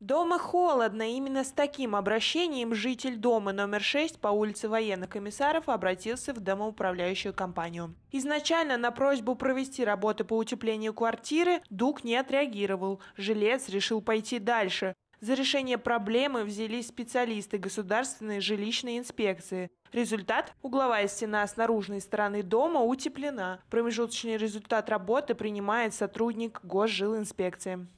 Дома холодно. Именно с таким обращением житель дома номер 6 по улице военных комиссаров обратился в домоуправляющую компанию. Изначально на просьбу провести работы по утеплению квартиры Дуг не отреагировал. Жилец решил пойти дальше. За решение проблемы взялись специалисты Государственной жилищной инспекции. Результат – угловая стена с наружной стороны дома утеплена. Промежуточный результат работы принимает сотрудник госжилинспекции.